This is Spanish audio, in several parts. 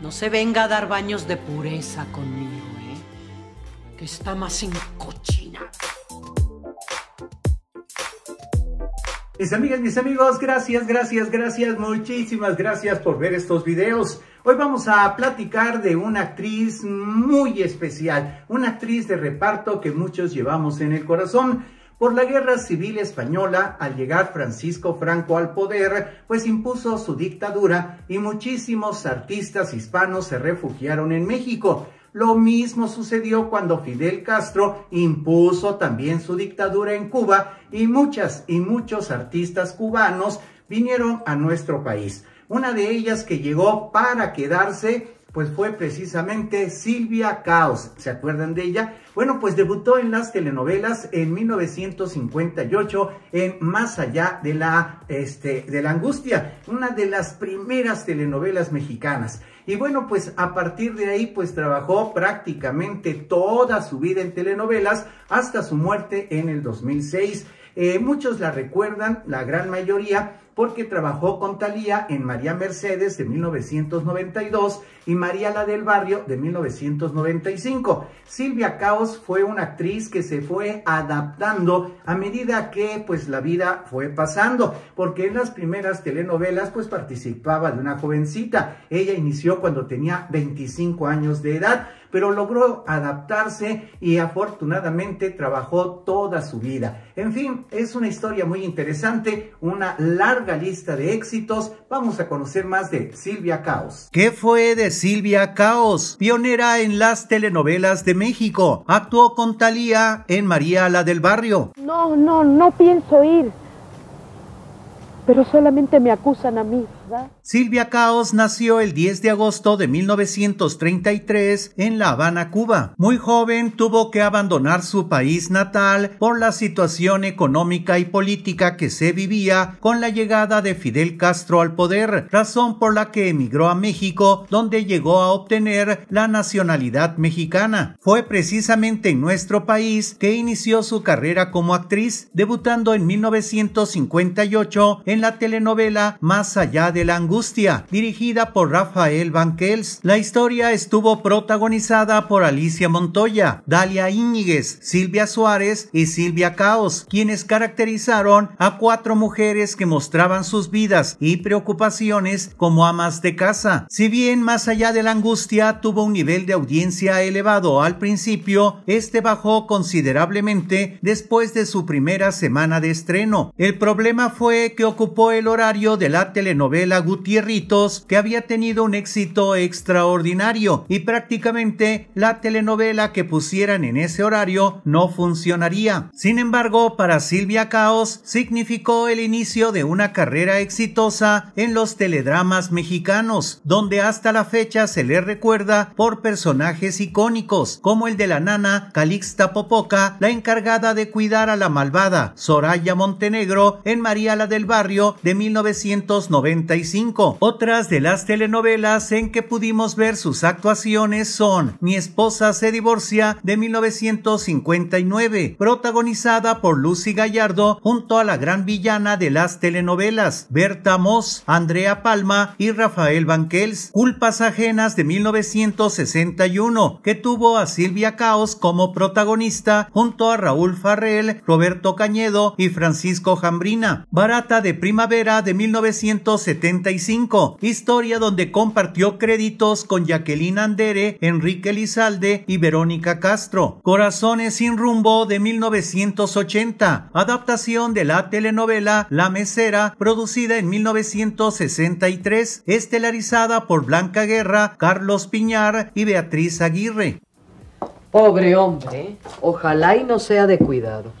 No se venga a dar baños de pureza conmigo, ¿eh? Que está más en cochina. Mis amigas, mis amigos, gracias, gracias, gracias, muchísimas gracias por ver estos videos. Hoy vamos a platicar de una actriz muy especial, una actriz de reparto que muchos llevamos en el corazón. Por la guerra civil española, al llegar Francisco Franco al poder, pues impuso su dictadura y muchísimos artistas hispanos se refugiaron en México. Lo mismo sucedió cuando Fidel Castro impuso también su dictadura en Cuba y muchas y muchos artistas cubanos vinieron a nuestro país. Una de ellas que llegó para quedarse pues fue precisamente Silvia Caos. ¿Se acuerdan de ella? Bueno, pues debutó en las telenovelas en 1958 en Más allá de la, este, de la angustia, una de las primeras telenovelas mexicanas. Y bueno, pues a partir de ahí, pues trabajó prácticamente toda su vida en telenovelas hasta su muerte en el 2006. Eh, muchos la recuerdan, la gran mayoría, porque trabajó con Talía en María Mercedes de 1992 y María la del Barrio de 1995. Silvia Caos fue una actriz que se fue adaptando a medida que pues la vida fue pasando, porque en las primeras telenovelas pues participaba de una jovencita. Ella inició cuando tenía 25 años de edad, pero logró adaptarse y afortunadamente trabajó toda su vida. En fin, es una historia muy interesante, una larga lista de éxitos, vamos a conocer más de Silvia Caos. ¿Qué fue de Silvia Caos? Pionera en las telenovelas de México. Actuó con Talía en María la del Barrio. No, no, no pienso ir. Pero solamente me acusan a mí. Silvia Caos nació el 10 de agosto de 1933 en La Habana, Cuba. Muy joven tuvo que abandonar su país natal por la situación económica y política que se vivía con la llegada de Fidel Castro al poder, razón por la que emigró a México donde llegó a obtener la nacionalidad mexicana. Fue precisamente en nuestro país que inició su carrera como actriz, debutando en 1958 en la telenovela Más allá de la angustia, dirigida por Rafael Van La historia estuvo protagonizada por Alicia Montoya, Dalia Íñiguez, Silvia Suárez y Silvia Caos, quienes caracterizaron a cuatro mujeres que mostraban sus vidas y preocupaciones como amas de casa. Si bien más allá de la angustia tuvo un nivel de audiencia elevado al principio, este bajó considerablemente después de su primera semana de estreno. El problema fue que ocupó el horario de la telenovela la Gutierritos, que había tenido un éxito extraordinario y prácticamente la telenovela que pusieran en ese horario no funcionaría. Sin embargo, para Silvia Caos significó el inicio de una carrera exitosa en los teledramas mexicanos, donde hasta la fecha se le recuerda por personajes icónicos, como el de la nana Calixta Popoca, la encargada de cuidar a la malvada Soraya Montenegro en María la del Barrio de 1990 otras de las telenovelas en que pudimos ver sus actuaciones son Mi esposa se divorcia de 1959, protagonizada por Lucy Gallardo junto a la gran villana de las telenovelas, Berta Moss, Andrea Palma y Rafael Banquels. Culpas ajenas de 1961, que tuvo a Silvia Caos como protagonista junto a Raúl Farrell, Roberto Cañedo y Francisco Jambrina. Barata de primavera de 1970 historia donde compartió créditos con Jacqueline Andere, Enrique Lizalde y Verónica Castro. Corazones sin rumbo de 1980, adaptación de la telenovela La Mesera, producida en 1963, estelarizada por Blanca Guerra, Carlos Piñar y Beatriz Aguirre. Pobre hombre, ojalá y no sea de cuidado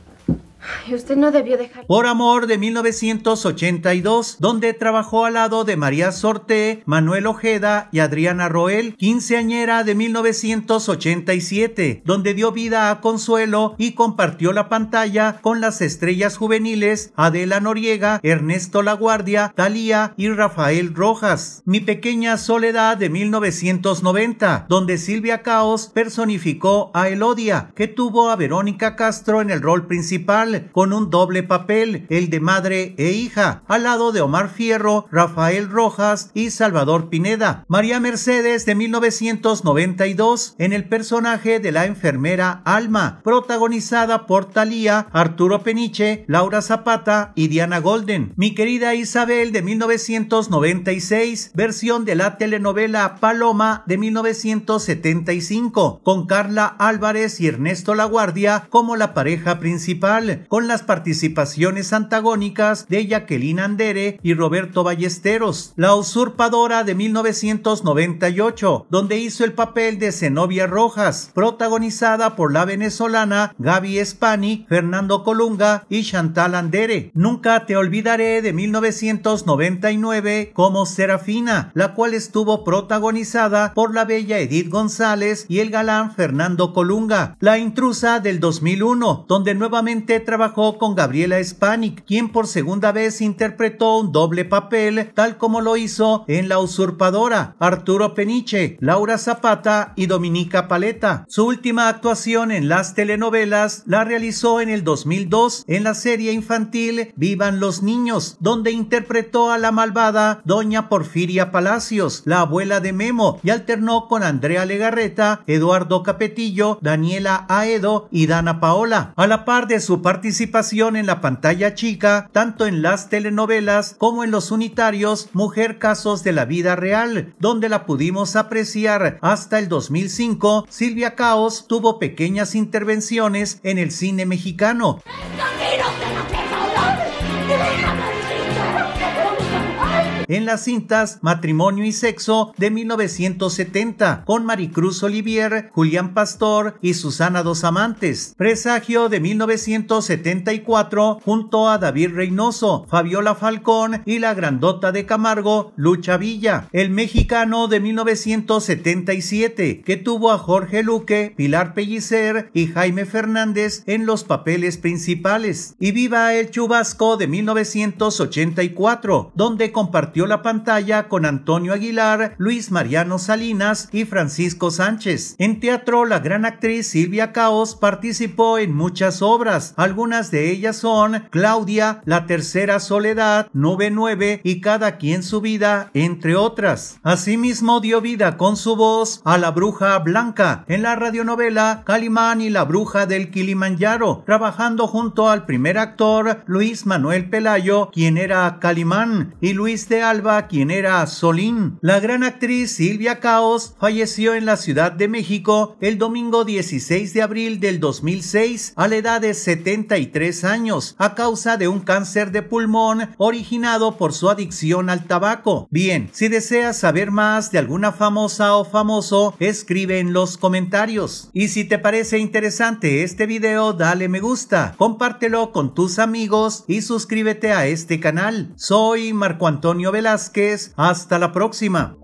usted no debió dejar. Por amor de 1982, donde trabajó al lado de María Sorte, Manuel Ojeda y Adriana Roel, quinceañera de 1987, donde dio vida a Consuelo y compartió la pantalla con las estrellas juveniles Adela Noriega, Ernesto Laguardia, Talía y Rafael Rojas. Mi pequeña soledad de 1990, donde Silvia Caos personificó a Elodia, que tuvo a Verónica Castro en el rol principal con un doble papel, el de madre e hija, al lado de Omar Fierro, Rafael Rojas y Salvador Pineda. María Mercedes de 1992, en el personaje de la enfermera Alma, protagonizada por Talía, Arturo Peniche, Laura Zapata y Diana Golden. Mi querida Isabel de 1996, versión de la telenovela Paloma de 1975, con Carla Álvarez y Ernesto Laguardia como la pareja principal con las participaciones antagónicas de Jacqueline Andere y Roberto Ballesteros, La usurpadora de 1998, donde hizo el papel de Zenobia Rojas, protagonizada por la venezolana Gaby Spani, Fernando Colunga y Chantal Andere. Nunca te olvidaré de 1999 como Serafina, la cual estuvo protagonizada por la bella Edith González y el galán Fernando Colunga. La intrusa del 2001, donde nuevamente trabajó con Gabriela Spanik, quien por segunda vez interpretó un doble papel, tal como lo hizo en La Usurpadora, Arturo Peniche, Laura Zapata y Dominica Paleta. Su última actuación en las telenovelas la realizó en el 2002 en la serie infantil Vivan los Niños, donde interpretó a la malvada Doña Porfiria Palacios, la abuela de Memo, y alternó con Andrea Legarreta, Eduardo Capetillo, Daniela Aedo y Dana Paola. A la par de su participación participación en la pantalla chica, tanto en las telenovelas como en los unitarios Mujer Casos de la Vida Real, donde la pudimos apreciar hasta el 2005. Silvia Caos tuvo pequeñas intervenciones en el cine mexicano. en las cintas Matrimonio y Sexo de 1970 con Maricruz Olivier, Julián Pastor y Susana Dos Amantes, Presagio de 1974 junto a David Reynoso, Fabiola Falcón y la grandota de Camargo, Lucha Villa, El Mexicano de 1977 que tuvo a Jorge Luque, Pilar Pellicer y Jaime Fernández en los papeles principales y Viva el Chubasco de 1984 donde compartió la pantalla con Antonio Aguilar, Luis Mariano Salinas y Francisco Sánchez. En teatro, la gran actriz Silvia Caos participó en muchas obras. Algunas de ellas son Claudia, La Tercera Soledad, 99 y Cada quien su vida, entre otras. Asimismo, dio vida con su voz a la bruja blanca en la radionovela Calimán y la bruja del Kilimanjaro, trabajando junto al primer actor Luis Manuel Pelayo, quien era Calimán, y Luis de Alba, quien era Solín. La gran actriz Silvia Caos falleció en la Ciudad de México el domingo 16 de abril del 2006 a la edad de 73 años a causa de un cáncer de pulmón originado por su adicción al tabaco. Bien, si deseas saber más de alguna famosa o famoso, escribe en los comentarios. Y si te parece interesante este video, dale me gusta, compártelo con tus amigos y suscríbete a este canal. Soy Marco Antonio es Hasta la próxima.